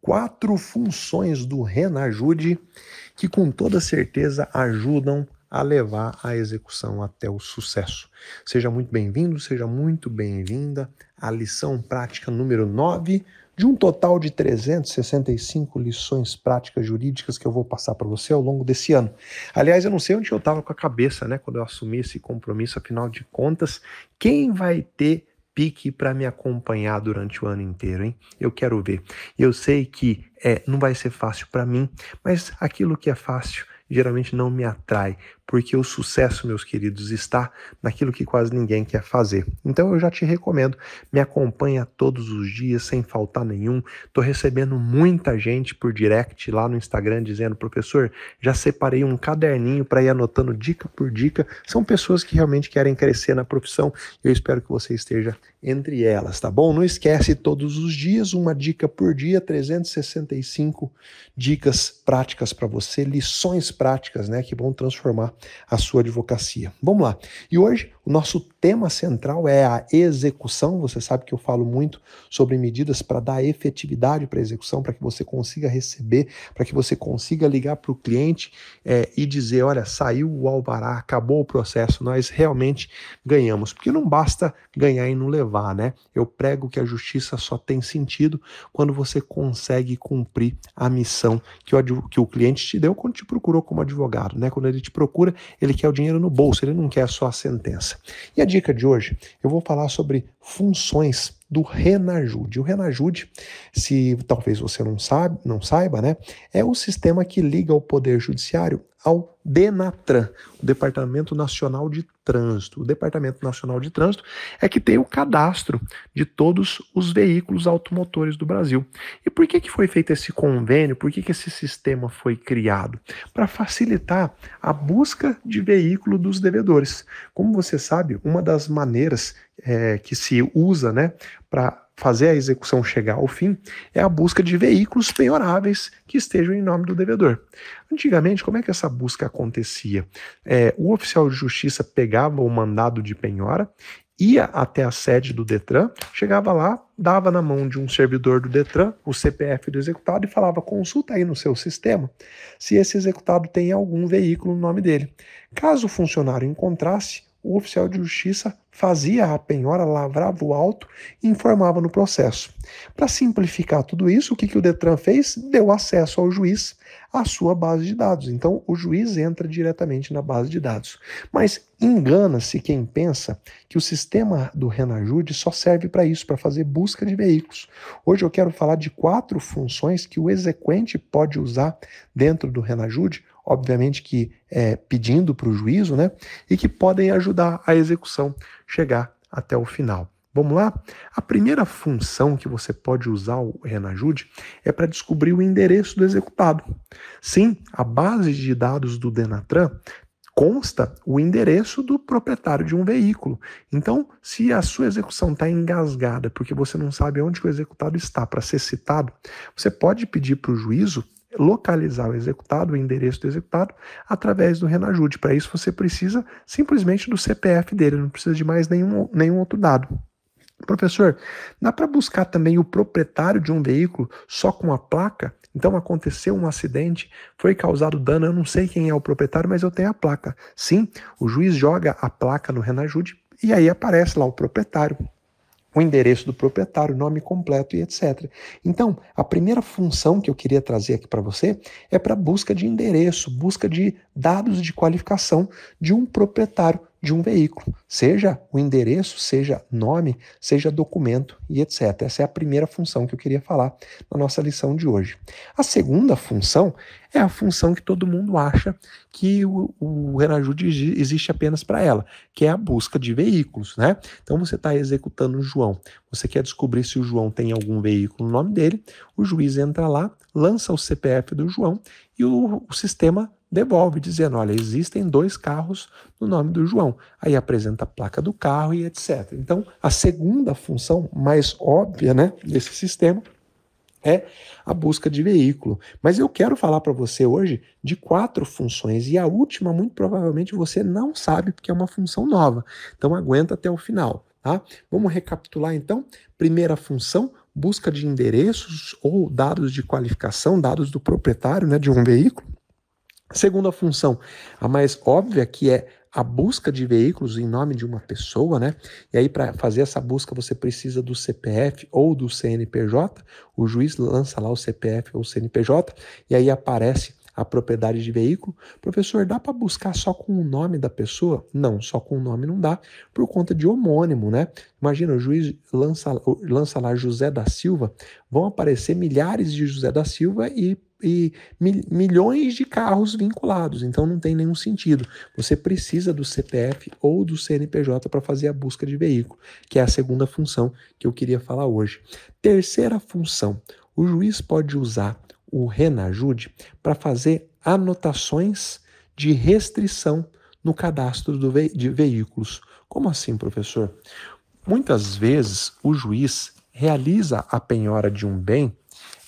quatro funções do Renajude que com toda certeza ajudam a levar a execução até o sucesso. Seja muito bem-vindo, seja muito bem-vinda à lição prática número 9 de um total de 365 lições práticas jurídicas que eu vou passar para você ao longo desse ano. Aliás, eu não sei onde eu estava com a cabeça, né, quando eu assumi esse compromisso, afinal de contas, quem vai ter pique para me acompanhar durante o ano inteiro, hein? Eu quero ver. Eu sei que é, não vai ser fácil para mim, mas aquilo que é fácil geralmente não me atrai, porque o sucesso, meus queridos, está naquilo que quase ninguém quer fazer. Então eu já te recomendo, me acompanha todos os dias sem faltar nenhum. Tô recebendo muita gente por direct lá no Instagram dizendo: "Professor, já separei um caderninho para ir anotando dica por dica". São pessoas que realmente querem crescer na profissão. Eu espero que você esteja entre elas, tá bom? Não esquece todos os dias uma dica por dia, 365 dicas práticas para você, lições práticas, né, que vão transformar a sua advocacia. Vamos lá. E hoje o nosso tema central é a execução. Você sabe que eu falo muito sobre medidas para dar efetividade para a execução, para que você consiga receber, para que você consiga ligar para o cliente é, e dizer: olha, saiu o alvará, acabou o processo, nós realmente ganhamos. Porque não basta ganhar e não levar, né? Eu prego que a justiça só tem sentido quando você consegue cumprir a missão que o, que o cliente te deu quando te procurou como advogado, né? Quando ele te procura, ele quer o dinheiro no bolso, ele não quer só a sentença. E a dica de hoje eu vou falar sobre funções do Renajude. O Renajude, se talvez você não, sabe, não saiba, né, é o sistema que liga o Poder Judiciário ao Denatran, o Departamento Nacional de Trânsito. O Departamento Nacional de Trânsito é que tem o cadastro de todos os veículos automotores do Brasil. E por que, que foi feito esse convênio? Por que, que esse sistema foi criado? Para facilitar a busca de veículo dos devedores. Como você sabe, uma das maneiras é, que se usa né, para fazer a execução chegar ao fim é a busca de veículos penhoráveis que estejam em nome do devedor. Antigamente, como é que essa busca acontecia? É, o oficial de justiça pegava o mandado de penhora, ia até a sede do Detran, chegava lá, dava na mão de um servidor do Detran o CPF do executado e falava: consulta aí no seu sistema se esse executado tem algum veículo no nome dele. Caso o funcionário encontrasse, o oficial de justiça fazia a penhora, lavrava o auto e informava no processo. Para simplificar tudo isso, o que, que o Detran fez? Deu acesso ao juiz à sua base de dados. Então, o juiz entra diretamente na base de dados. Mas engana-se quem pensa que o sistema do Renajude só serve para isso, para fazer busca de veículos. Hoje eu quero falar de quatro funções que o exequente pode usar dentro do Renajude obviamente que é, pedindo para o juízo, né? E que podem ajudar a execução chegar até o final. Vamos lá? A primeira função que você pode usar o Renajude é para descobrir o endereço do executado. Sim, a base de dados do Denatran consta o endereço do proprietário de um veículo. Então, se a sua execução está engasgada porque você não sabe onde o executado está para ser citado, você pode pedir para o juízo localizar o executado, o endereço do executado, através do Renajude. Para isso, você precisa simplesmente do CPF dele, não precisa de mais nenhum, nenhum outro dado. Professor, dá para buscar também o proprietário de um veículo só com a placa? Então aconteceu um acidente, foi causado dano, eu não sei quem é o proprietário, mas eu tenho a placa. Sim, o juiz joga a placa no Renajude e aí aparece lá o proprietário o endereço do proprietário, nome completo e etc. Então, a primeira função que eu queria trazer aqui para você é para busca de endereço, busca de dados de qualificação de um proprietário de um veículo, seja o endereço, seja nome, seja documento e etc. Essa é a primeira função que eu queria falar na nossa lição de hoje. A segunda função é a função que todo mundo acha que o, o Renajude existe apenas para ela, que é a busca de veículos, né? Então você está executando o João, você quer descobrir se o João tem algum veículo no nome dele, o juiz entra lá, lança o CPF do João e o, o sistema devolve, dizendo: olha, existem dois carros no nome do João. Aí apresenta a placa do carro e etc. Então, a segunda função mais óbvia né, desse sistema é a busca de veículo. Mas eu quero falar para você hoje de quatro funções e a última, muito provavelmente, você não sabe porque é uma função nova. Então, aguenta até o final. Tá? Vamos recapitular então. Primeira função, busca de endereços ou dados de qualificação, dados do proprietário né, de um veículo. Segunda função, a mais óbvia, que é a busca de veículos em nome de uma pessoa, né? E aí, para fazer essa busca, você precisa do CPF ou do CNPJ. O juiz lança lá o CPF ou o CNPJ, e aí aparece a propriedade de veículo. Professor, dá para buscar só com o nome da pessoa? Não, só com o nome não dá, por conta de homônimo, né? Imagina, o juiz lança, lança lá José da Silva, vão aparecer milhares de José da Silva e e milhões de carros vinculados, então não tem nenhum sentido. Você precisa do CPF ou do CNPJ para fazer a busca de veículo, que é a segunda função que eu queria falar hoje. Terceira função: o juiz pode usar o Renajude para fazer anotações de restrição no cadastro ve de veículos. Como assim, professor? Muitas vezes o juiz realiza a penhora de um bem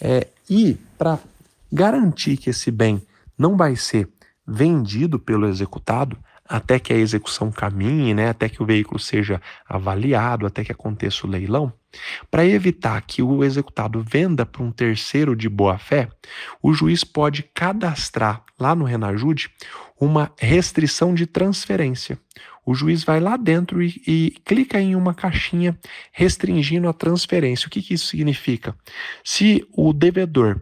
é, e, para garantir que esse bem não vai ser vendido pelo executado até que a execução caminhe, né, até que o veículo seja avaliado, até que aconteça o leilão, para evitar que o executado venda para um terceiro de boa-fé, o juiz pode cadastrar lá no Renajude uma restrição de transferência. O juiz vai lá dentro e, e clica em uma caixinha restringindo a transferência. O que, que isso significa? Se o devedor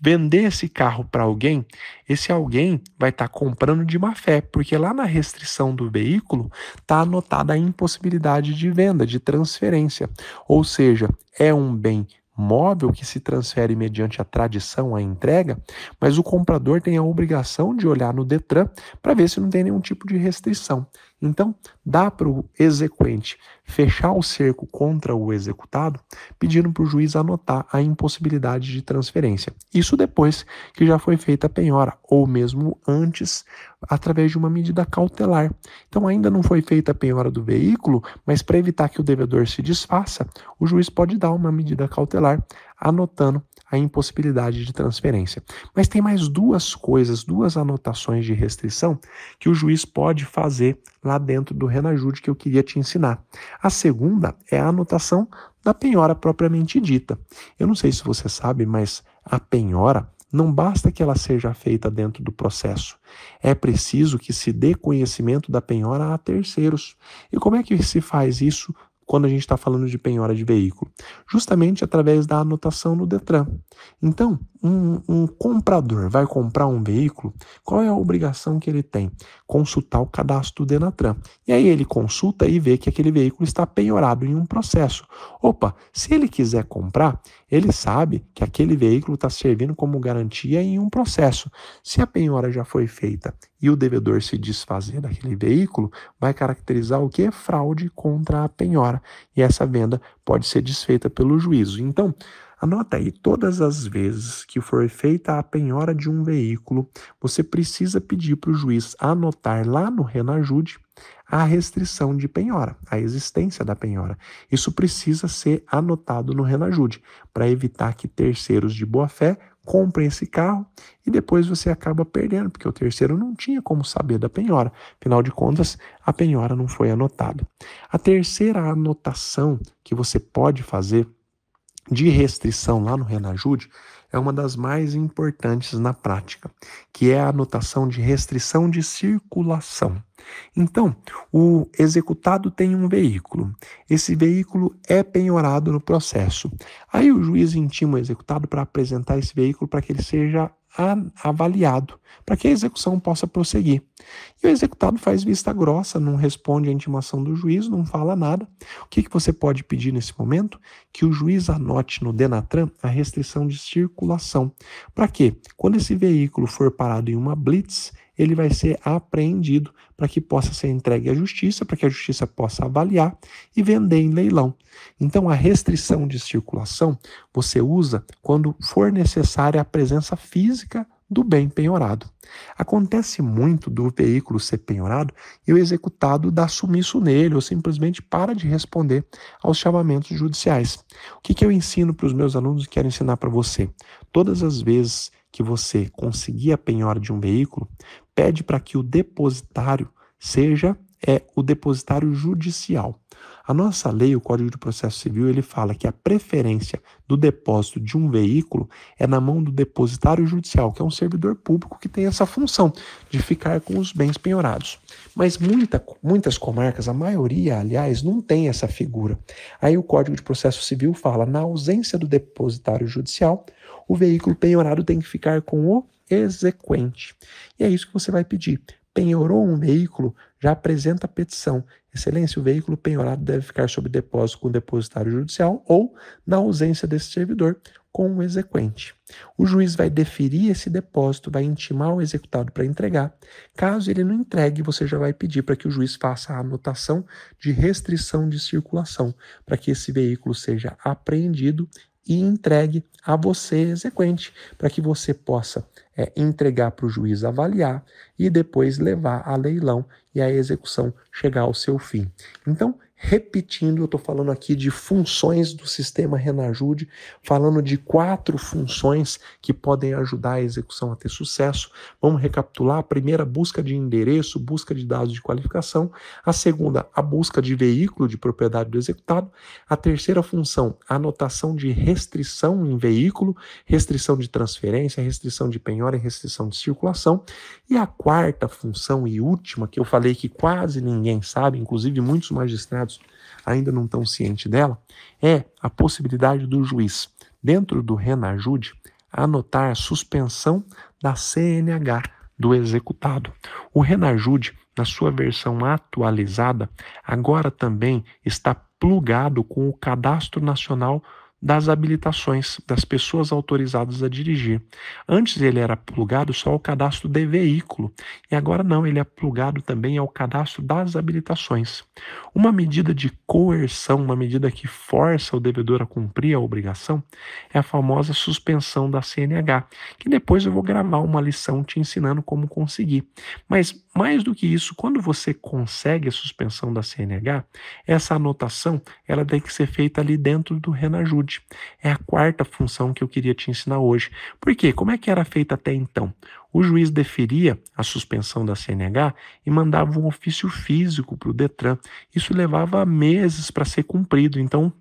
vender esse carro para alguém, esse alguém vai estar tá comprando de má fé, porque lá na restrição do veículo está anotada a impossibilidade de venda, de transferência. Ou seja, é um bem móvel que se transfere mediante a tradição a entrega, mas o comprador tem a obrigação de olhar no Detran para ver se não tem nenhum tipo de restrição. Então, dá para o exequente fechar o cerco contra o executado, pedindo para o juiz anotar a impossibilidade de transferência. Isso depois que já foi feita a penhora, ou mesmo antes, através de uma medida cautelar. Então, ainda não foi feita a penhora do veículo, mas para evitar que o devedor se desfaça, o juiz pode dar uma medida cautelar, anotando a impossibilidade de transferência. Mas tem mais duas coisas, duas anotações de restrição que o juiz pode fazer lá dentro do Renajude que eu queria te ensinar. A segunda é a anotação da penhora propriamente dita. Eu não sei se você sabe, mas a penhora não basta que ela seja feita dentro do processo. É preciso que se dê conhecimento da penhora a terceiros. E como é que se faz isso quando a gente está falando de penhora de veículo? Justamente através da anotação no Detran. Então, um, um, comprador vai comprar um veículo, qual é a obrigação que ele tem? Consultar o cadastro do Denatran. E aí ele consulta e vê que aquele veículo está penhorado em um processo. Opa, se ele quiser comprar, ele sabe que aquele veículo está servindo como garantia em um processo. Se a penhora já foi feita e o devedor se desfazer daquele veículo, vai caracterizar o que? Fraude contra a penhora. E essa venda pode ser desfeita pelo juízo. Então, Anota aí, todas as vezes que for feita a penhora de um veículo, você precisa pedir para o juiz anotar lá no Renajude a restrição de penhora, a existência da penhora. Isso precisa ser anotado no Renajude para evitar que terceiros de boa fé comprem esse carro e depois você acaba perdendo, porque o terceiro não tinha como saber da penhora. Afinal de contas, a penhora não foi anotada. A terceira anotação que você pode fazer de restrição lá no Renajude é uma das mais importantes na prática, que é a anotação de restrição de circulação. Então, o executado tem um veículo. Esse veículo é penhorado no processo. Aí o juiz intima o executado para apresentar esse veículo para que ele seja avaliado, para que a execução possa prosseguir. E o executado faz vista grossa, não responde à intimação do juiz, não fala nada. O que, que você pode pedir nesse momento? Que o juiz anote no Denatran a restrição de circulação. Para que, quando esse veículo for parado em uma blitz, ele vai ser apreendido para que possa ser entregue à justiça, para que a justiça possa avaliar e vender em leilão. Então, a restrição de circulação você usa quando for necessária a presença física do bem penhorado. Acontece muito do veículo ser penhorado e o executado dá sumiço nele ou simplesmente para de responder aos chamamentos judiciais. O que, que eu ensino para os meus alunos e quero ensinar para você? Todas as vezes que você conseguir a penhora de um veículo, pede para que o depositário seja é o depositário judicial. A nossa lei, o Código de Processo Civil, ele fala que a preferência do depósito de um veículo é na mão do depositário judicial, que é um servidor público que tem essa função de ficar com os bens penhorados. Mas muita, muitas comarcas, a maioria, aliás, não tem essa figura. Aí o Código de Processo Civil fala: na ausência do depositário judicial, o veículo penhorado tem que ficar com o exequente. E é isso que você vai pedir penhorou um veículo, já apresenta petição. Excelência, o veículo penhorado deve ficar sob depósito com o depositário judicial ou, na ausência desse servidor, com o exequente. O juiz vai deferir esse depósito, vai intimar o executado para entregar. Caso ele não entregue, você já vai pedir para que o juiz faça a anotação de restrição de circulação, para que esse veículo seja apreendido e entregue a você exequente, para que você possa é, entregar para o juiz avaliar e depois levar a leilão e a execução chegar ao seu fim. Então, Repetindo, eu estou falando aqui de funções do sistema Renajude, falando de quatro funções que podem ajudar a execução a ter sucesso. Vamos recapitular: a primeira, busca de endereço, busca de dados de qualificação. A segunda, a busca de veículo de propriedade do executado. A terceira função, anotação de restrição em veículo, restrição de transferência, restrição de penhora e restrição de circulação. E a quarta função e última, que eu falei que quase ninguém sabe, inclusive muitos magistrados ainda não estão cientes dela, é a possibilidade do juiz, dentro do Renajude, anotar suspensão da CNH do executado. O Renajude, na sua versão atualizada, agora também está plugado com o Cadastro Nacional das habilitações das pessoas autorizadas a dirigir. Antes ele era plugado só ao cadastro de veículo e agora não, ele é plugado também ao cadastro das habilitações. Uma medida de coerção, uma medida que força o devedor a cumprir a obrigação, é a famosa suspensão da CNH, que depois eu vou gravar uma lição te ensinando como conseguir. Mas mais do que isso, quando você consegue a suspensão da CNH, essa anotação ela tem que ser feita ali dentro do Renajude. É a quarta função que eu queria te ensinar hoje. Por quê? Como é que era feita até então? O juiz deferia a suspensão da CNH e mandava um ofício físico para o Detran. Isso levava meses para ser cumprido. Então,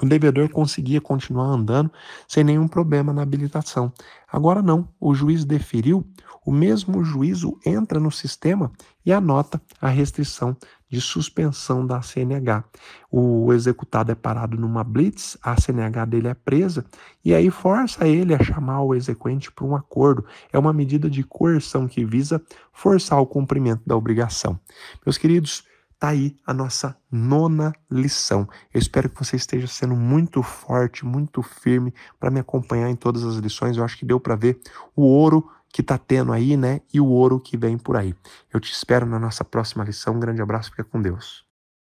o devedor conseguia continuar andando sem nenhum problema na habilitação. Agora não, o juiz deferiu, o mesmo juízo entra no sistema e anota a restrição de suspensão da CNH. O executado é parado numa blitz, a CNH dele é presa e aí força ele a chamar o exequente para um acordo. É uma medida de coerção que visa forçar o cumprimento da obrigação. Meus queridos, Tá aí a nossa nona lição. Eu espero que você esteja sendo muito forte, muito firme para me acompanhar em todas as lições. Eu acho que deu para ver o ouro que tá tendo aí, né? E o ouro que vem por aí. Eu te espero na nossa próxima lição. Um grande abraço, fica com Deus.